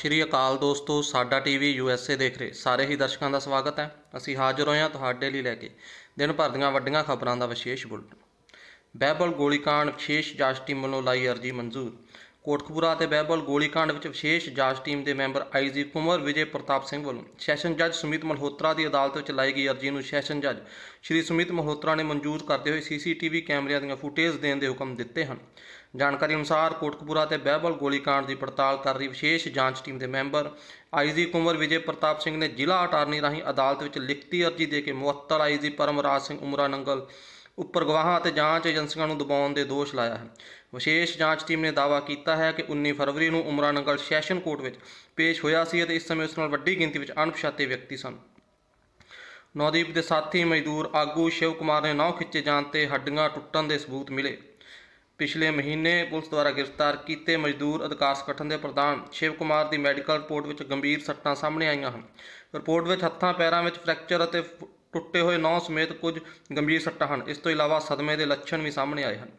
ਸ਼੍ਰੀ ਅਕਾਲ ਦੋਸਤੋ ਸਾਡਾ TV USA ਦੇਖ ਰਹੇ ਸਾਰੇ ਹੀ ਦਰਸ਼ਕਾਂ ਦਾ ਸਵਾਗਤ ਹੈ ਅਸੀਂ ਹਾਜ਼ਰ ਹੋਏ ਹਾਂ ਤੁਹਾਡੇ ਲਈ ਲੈ ਕੇ ਦਿਨ ਭਰ ਦੀਆਂ ਵੱਡੀਆਂ ਖਬਰਾਂ ਦਾ ਵਿਸ਼ੇਸ਼ ਬੁਲਟਨ ਬੈਬਲ ਗੋਲੀਕਾਂਡ ਵਿਸ਼ੇਸ਼ ਜਾਂਚ ਟੀਮ ਵੱਲੋਂ ਲਾਈ ਅਰਜੀ ਮਨਜ਼ੂਰ ਕੋਟਕਪੂਰਾ ਅਤੇ ਬਹਿਬਲ ਗੋਲੀकांड ਵਿੱਚ ਵਿਸ਼ੇਸ਼ ਜਾਂਚ ਟੀਮ ਦੇ ਮੈਂਬਰ ਆਈਜੀ ਕੁਮਰ ਵਿਜੇ ਪ੍ਰਤਾਪ ਸਿੰਘ ਵੱਲੋਂ ਸੈਸ਼ਨ ਜੱਜ ਸੁਮਿਤ ਮਲਹੋਤਰਾ ਦੀ ਅਦਾਲਤ ਵਿੱਚ ਲਾਈ ਗਈ ਅਰਜ਼ੀ ਨੂੰ ਸੈਸ਼ਨ ਜੱਜ ਸ਼੍ਰੀ ਸੁਮਿਤ ਮਲਹੋਤਰਾ ਨੇ ਮਨਜ਼ੂਰ ਕਰਦੇ ਹੋਏ ਸੀਸੀਟੀਵੀ ਕੈਮਰਿਆਂ ਦੀਆਂ ਫੁਟੇਜ ਦੇਣ ਦੇ ਹੁਕਮ ਦਿੱਤੇ ਹਨ ਜਾਣਕਾਰੀ ਅਨੁਸਾਰ ਕੋਟਕਪੂਰਾ ਤੇ ਬਹਿਬਲ ਗੋਲੀकांड ਦੀ ਪੜਤਾਲ ਕਰ ਰਹੀ ਵਿਸ਼ੇਸ਼ ਜਾਂਚ ਟੀਮ ਦੇ ਮੈਂਬਰ ਆਈਜੀ ਕੁਮਰ ਵਿਜੇ ਪ੍ਰਤਾਪ ਸਿੰਘ ਨੇ ਜ਼ਿਲ੍ਹਾ ਅਟਾਰਨੀ ਰਾਹੀਂ ਅਦਾਲਤ ਵਿੱਚ ਲਿਖਤੀ ਅਰਜ਼ੀ ਦੇ ਕੇ ਮੁਅੱਤਲ ਆਈਜੀ ਪਰਮਰਾਜ ਸਿੰਘ ਉਮਰਾ ਨੰਗਲ ਉੱਪਰ ਗਵਾਹਾਂ ਅਤੇ ਜਾਂਚ ਏਜੰਸੀਆਂ ਨੂੰ ਦਬਾਉਣ ਦੇ ਦੋਸ਼ ਲਾਇਆ ਹੈ ਵਿਸ਼ੇਸ਼ ਜਾਂਚ ਟੀਮ ਨੇ ਦਾਅਵਾ ਕੀਤਾ ਹੈ ਕਿ 19 ਫਰਵਰੀ ਨੂੰ ਉਮਰਾਨਗਰ ਸੈਸ਼ਨ ਕੋਰਟ ਵਿੱਚ ਪੇਸ਼ ਹੋਇਆ ਸੀ ਅਤੇ ਇਸ ਸਮੇਂ ਉਸ ਨਾਲ ਵੱਡੀ ਗਿਣਤੀ ਵਿੱਚ ਅਣਪਛਾਤੇ ਵਿਅਕਤੀ ਸਨ ਨੌਦੀਪ ਦੇ ਸਾਥੀ ਮਜ਼ਦੂਰ ਆਗੂ ਸ਼ਿਵ ਕੁਮਾਰ ਨੇ ਨੌ ਖਿੱਚੇ ਜਾਣ ਤੇ ਹੱਡੀਆਂ ਟੁੱਟਣ ਦੇ ਸਬੂਤ ਮਿਲੇ ਪਿਛਲੇ ਮਹੀਨੇ ਪੁਲਿਸ ਦੁਆਰਾ ਗ੍ਰਿਫਤਾਰ ਕੀਤੇ ਮਜ਼ਦੂਰ ਅਧਿਕਾਰ ਸੰਗਠਨ ਦੇ ਪ੍ਰਧਾਨ ਸ਼ਿਵ ਕੁਮਾਰ ਦੀ ਮੈਡੀਕਲ ਰਿਪੋਰਟ ਵਿੱਚ ਗੰਭੀਰ ਸੱਟਾਂ ਸਾਹਮਣੇ ਆਈਆਂ ਹਨ ਰਿਪੋਰਟ ਵਿੱਚ ਹੱਥਾਂ ਪੈਰਾਂ ਵਿੱਚ ਫ੍ਰੈਕਚਰ ਅਤੇ ਟੁੱਟੇ ਹੋਏ ਨੌ ਸਮੇਤ ਕੁਝ ਗੰਭੀਰ ਸੱਟਾਂ ਹਨ ਇਸ ਤੋਂ ਇਲਾਵਾ ਸਦਮੇ ਦੇ ਲੱਛਣ ਵੀ ਸਾਹਮਣੇ ਆਏ ਹਨ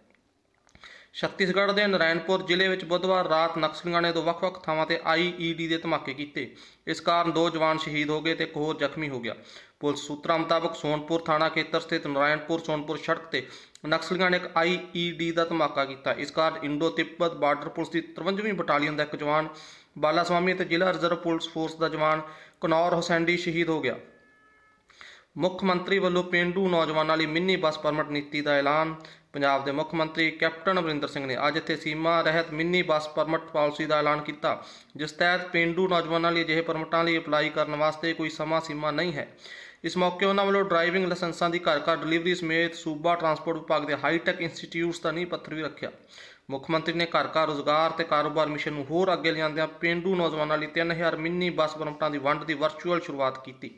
ਛੱਤੀਸਗੜ੍ਹ ਦੇ ਨਰਾਇਣਪੁਰ ਜ਼ਿਲ੍ਹੇ ਵਿੱਚ ਬੁੱਧਵਾਰ ਰਾਤ ਨਕਸਲੀਆਂ ਨੇ ਦੋ ਵੱਖ-ਵੱਖ ਥਾਵਾਂ ਤੇ ਆਈਈਡੀ ਦੇ ਧਮਾਕੇ ਕੀਤੇ ਇਸ ਕਾਰਨ ਦੋ ਜਵਾਨ ਸ਼ਹੀਦ ਹੋ ਗਏ ਤੇ ਇੱਕ ਹੋਰ ਜ਼ਖਮੀ ਹੋ ਗਿਆ ਪੁਲਿਸ ਸੂਤਰਾਂ ਮੁਤਾਬਕ ਸੋਨਪੁਰ ਥਾਣਾ ਖੇਤਰ ਸਥਿਤ ਨਰਾਇਣਪੁਰ ਸੋਨਪੁਰ ਸੜਕ ਤੇ ਨਕਸਲੀਆਂ ਨੇ ਇੱਕ ਆਈਈਡੀ ਦਾ ਧਮਾਕਾ ਕੀਤਾ ਇਸ ਕਾਰਨ ਇੰਡੋ ਤਿੱਬਤ ਬਾਰਡਰ ਪੁਲਿਸ ਦੀ 53ਵੀਂ ਬਟਾਲੀਅਨ ਦਾ ਇੱਕ ਜਵਾਨ ਬਾਲਾ ਸਵਾਮੀ ਤੇ ਜ਼ਿਲ੍ਹਾ ਰਿਜ਼ਰਵ ਪੁਲਿਸ ਫੋਰਸ ਦਾ ਜਵਾਨ ਕਨੌਰ ਹੁਸੈਂਡੀ ਸ਼ਹੀਦ ਹੋ ਗਿਆ ਮੁੱਖ ਮੰਤਰੀ ਵੱਲੋਂ ਪਿੰਡੂ ਨੌਜਵਾਨਾਂ ਲਈ ਮਿੰਨੀ ਬੱਸ ਪਰਮਿਟ ਨੀਤੀ ਦਾ ਐਲਾਨ ਪੰਜਾਬ ਦੇ ਮੁੱਖ ਮੰਤਰੀ ਕੈਪਟਨ ਅਮਰਿੰਦਰ ਸਿੰਘ ਨੇ ਅੱਜ ਇੱਥੇ ਸੀਮਾ ਰਹਿਤ ਮਿੰਨੀ ਬੱਸ ਪਰਮਿਟ ਪਾਲਿਸੀ ਦਾ ਐਲਾਨ ਕੀਤਾ ਜਿਸ ਤਹਿਤ ਪਿੰਡੂ ਨੌਜਵਾਨਾਂ ਲਈ ਅਜਿਹੇ ਪਰਮਿਟਾਂ ਲਈ ਅਪਲਾਈ ਕਰਨ ਵਾਸਤੇ ਕੋਈ ਸਮਾਂ ਸੀਮਾ ਨਹੀਂ ਹੈ ਇਸ ਮੌਕੇ ਉਹਨਾਂ ਵੱਲੋਂ ਡਰਾਈਵਿੰਗ ਲਾਇਸੈਂਸਾਂ ਦੀ ਘਰ ਘਰ ਡਿਲੀਵਰੀ ਸਮੇਤ ਸੂਬਾ ਟਰਾਂਸਪੋਰਟ ਵਿਭਾਗ ਦੇ ਹਾਈਟੈਕ ਇੰਸਟੀਚਿਊਟਸ ਦਾ ਨੀਂਹ ਪੱਥਰ ਵੀ ਰੱਖਿਆ ਮੁੱਖ ਮੰਤਰੀ ਨੇ ਘਰ ਘਰ ਰੋਜ਼ਗਾਰ ਤੇ ਕਾਰੋਬਾਰ ਮਿਸ਼ਨ ਨੂੰ ਹੋਰ ਅੱਗੇ ਲਿਆਉਂਦਿਆਂ ਪਿੰਡੂ ਨੌਜਵਾਨਾਂ ਲਈ 3000 ਮਿੰਨੀ ਬੱਸ ਪਰਮਿਟਾਂ ਦੀ ਵੰਡ ਦੀ ਵਰਚੁਅਲ ਸ਼ੁਰੂਆਤ ਕੀਤੀ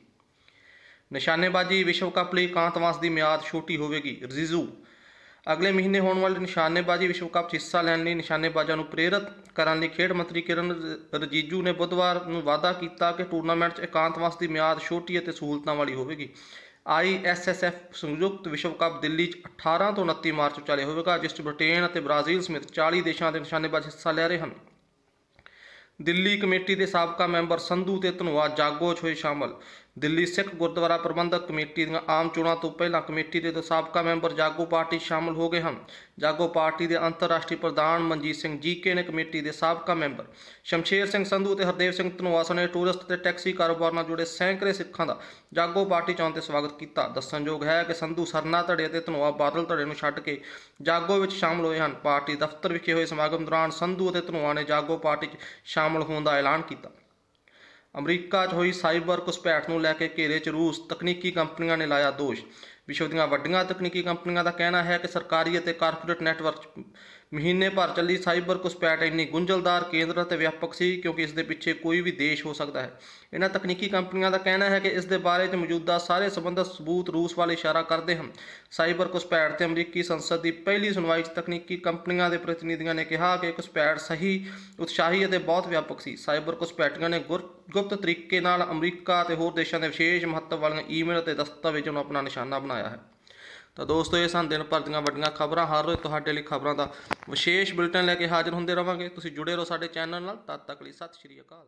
ਨਿਸ਼ਾਨੇਬਾਜ਼ੀ ਵਿਸ਼ਵ ਕੱਪ ਲਈ ਕਾਂਤਵਾਸ ਦੀ ਮਿਆਦ ਛੋਟੀ ਹੋਵੇਗੀ ਰਜ਼ੀਜ਼ੂ ਅਗਲੇ ਮਹੀਨੇ ਹੋਣ ਵਾਲੇ ਨਿਸ਼ਾਨੇਬਾਜ਼ੀ ਵਿਸ਼ਵ ਕੱਪ 'ਚ ਹਿੱਸਾ ਲੈਣ ਲਈ ਨਿਸ਼ਾਨੇਬਾਜ਼ਾਂ ਨੂੰ ਪ੍ਰੇਰਿਤ ਕਰਨ ਲਈ ਖੇਡ ਮੰਤਰੀ ਕਿਰਨ ਰਜੀਜੂ ਨੇ ਬੁੱਧਵਾਰ ਨੂੰ ਵਾਅਦਾ ਕੀਤਾ ਕਿ ਟੂਰਨਾਮੈਂਟ 'ਚ ਇਕਾਂਤਵਾਸ ਦੀ ਮਿਆਦ ਛੋਟੀ ਅਤੇ ਸਹੂਲਤਾਂ ਵਾਲੀ ਹੋਵੇਗੀ ਆਈਐਸਐਸਐਫ ਸੰਯੁਕਤ ਵਿਸ਼ਵ ਕੱਪ ਦਿੱਲੀ 'ਚ 18 ਤੋਂ 29 ਮਾਰਚ ਨੂੰ ਚੱਲੇ ਹੋਵੇਗਾ ਜਿਸ 'ਚ ਬ੍ਰਿਟੇਨ ਅਤੇ ਬ੍ਰਾਜ਼ੀਲ ਸਮੇਤ 40 ਦੇਸ਼ਾਂ ਦੇ ਨਿਸ਼ਾਨੇਬਾਜ਼ ਹਿੱਸਾ ਲੈ ਰਹੇ ਹਨ ਦਿੱਲੀ ਕਮੇਟੀ ਦੇ ਸਾਬਕਾ ਮੈਂਬਰ ਸੰਧੂ ਤੇ ਧਨਵਾ ਜਾਗੋਚ ਹੋਏ ਸ਼ਾਮਲ ਦਿੱਲੀ ਸਿੱਖ ਗੁਰਦੁਆਰਾ ਪ੍ਰਬੰਧਕ ਕਮੇਟੀ ਦੀਆਂ ਆਮ ਚੋਣਾਂ ਤੋਂ ਪਹਿਲਾਂ ਕਮੇਟੀ ਦੇ ਦੋ ਸਾਬਕਾ ਮੈਂਬਰ ਜਾਗੋ ਪਾਰਟੀ ਸ਼ਾਮਲ ਹੋ ਗਏ ਹਨ ਜਾਗੋ ਪਾਰਟੀ ਦੇ ਅੰਤਰਰਾਸ਼ਟਰੀ ਪ੍ਰਧਾਨ ਮਨਜੀਤ ਸਿੰਘ ਜੀਕੇ ਨੇ ਕਮੇਟੀ ਦੇ ਸਾਬਕਾ ਮੈਂਬਰ ਸ਼ਮਸ਼ੇਰ ਸਿੰਘ ਸੰਧੂ ਤੇ ਹਰਦੇਵ ਸਿੰਘ ਧਨਵਾਸ ਨੇ ਟੂਰਿਸਟ ਤੇ ਟੈਕਸੀ ਕਾਰੋਬਾਰ ਨਾਲ ਜੁੜੇ ਸੈਂਕੜੇ ਸਿੱਖਾਂ ਦਾ ਜਾਗੋ ਪਾਰਟੀ ਚੌਂਕ ਤੇ ਸਵਾਗਤ ਕੀਤਾ ਦੱਸਣਯੋਗ ਹੈ ਕਿ ਸੰਧੂ ਸਰਨਾ ਧੜੇ ਤੇ ਧਨਵਾ ਬਾਦਲ ਧੜੇ ਨੂੰ ਛੱਡ ਕੇ ਜਾਗੋ ਵਿੱਚ ਸ਼ਾਮਲ ਹੋਏ ਹਨ ਪਾਰਟੀ ਦਫ਼ਤਰ ਵਿਖੇ ਹੋਏ ਸਮਾਗਮ ਦੌਰਾਨ ਸੰਧੂ ਅਤੇ ਧਨਵਾ ਨੇ ਜਾਗੋ ਪਾਰਟੀ 'ਚ ਸ਼ਾਮਲ ਹੋਣ ਦਾ ਐਲਾਨ ਕੀਤਾ ਅਮਰੀਕਾ 'ਚ ਹੋਈ ਸਾਈਬਰ ਘੁਸਪੈਠ ਨੂੰ ਲੈ ਕੇ ਘੇਰੇ 'ਚ ਰੂਸ ਤਕਨੀਕੀ ਕੰਪਨੀਆਂ ਨੇ ਲਾਇਆ ਦੋਸ਼ ਵਿਸ਼ਵ ਦੀਆਂ ਵੱਡੀਆਂ ਤਕਨੀਕੀ ਕੰਪਨੀਆਂ ਦਾ ਕਹਿਣਾ ਹੈ ਕਿ ਸਰਕਾਰੀ ਅਤੇ ਕਾਰਪੋਰੇਟ ਨੈਟਵਰਕ ਮਹੀਨੇ ਭਰ ਚੱਲੀ ਸਾਈਬਰ ਕੁਸਪੈਟ ਇੰਨੀ ਗੁੰਝਲਦਾਰ ਕੇਂਦਰ ਅਤੇ ਵਿਆਪਕ ਸੀ ਕਿਉਂਕਿ ਇਸ ਦੇ ਪਿੱਛੇ ਕੋਈ ਵੀ ਦੇਸ਼ ਹੋ ਸਕਦਾ ਹੈ ਇਹਨਾਂ ਤਕਨੀਕੀ ਕੰਪਨੀਆਂ ਦਾ ਕਹਿਣਾ ਹੈ ਕਿ ਇਸ ਦੇ ਬਾਰੇ 'ਚ ਮੌਜੂਦਾ ਸਾਰੇ ਸਬੰਧਤ ਸਬੂਤ ਰੂਸ ਵੱਲ ਇਸ਼ਾਰਾ ਕਰਦੇ ਹਨ ਸਾਈਬਰ ਕੁਸਪੈਟ ਤੇ ਅਮਰੀਕੀ ਸੰਸਦ ਦੀ ਪਹਿਲੀ ਸੁਣਵਾਈ 'ਚ ਤਕਨੀਕੀ ਕੰਪਨੀਆਂ ਦੇ ਪ੍ਰਤੀਨਿਧੀਆਂ ਨੇ ਕਿਹਾ ਕਿ ਕੁਸਪੈਟ ਸਹੀ ਉਤਸ਼ਾਹੀ ਅਤੇ ਬਹੁਤ ਵਿਆਪਕ ਸੀ ਸਾਈਬਰ ਕੁਸਪੈਟੀਆਂ ਨੇ ਗੁਪਤ ਤਰੀਕੇ ਨਾਲ ਅਮਰੀਕਾ ਅਤੇ ਹੋਰ ਦੇਸ਼ਾਂ ਦੇ ਵਿਸ਼ੇਸ਼ ਮਹੱਤਵ ਵਾਲੀਆਂ ਈਮੇਲ ਅਤੇ ਦਸਤਾਵੇਜ਼ਾਂ ਨੂੰ ਆਪਣਾ ਨਿਸ਼ਾਨਾ ਬਣਾਇਆ ਹੈ ਤਾਂ ਦੋਸਤੋ ਇਹ ਸਨ ਦਿਨ ਭਰ ਦੀਆਂ ਵੱਡੀਆਂ ਖਬਰਾਂ ਹਰ ਰੋਜ਼ ਤੁਹਾਡੇ ਲਈ ਖਬਰਾਂ ਦਾ ਵਿਸ਼ੇਸ਼ ਬੁਲੇਟਿਨ ਲੈ ਕੇ ਹਾਜ਼ਰ ਹੁੰਦੇ ਰਵਾਂਗੇ ਤੁਸੀਂ ਜੁੜੇ ਰਹੋ ਸਾਡੇ ਚੈਨਲ ਨਾਲ ਤਦ ਤੱਕ ਲਈ ਸਤਿ ਸ਼੍ਰੀ ਅਕਾਲ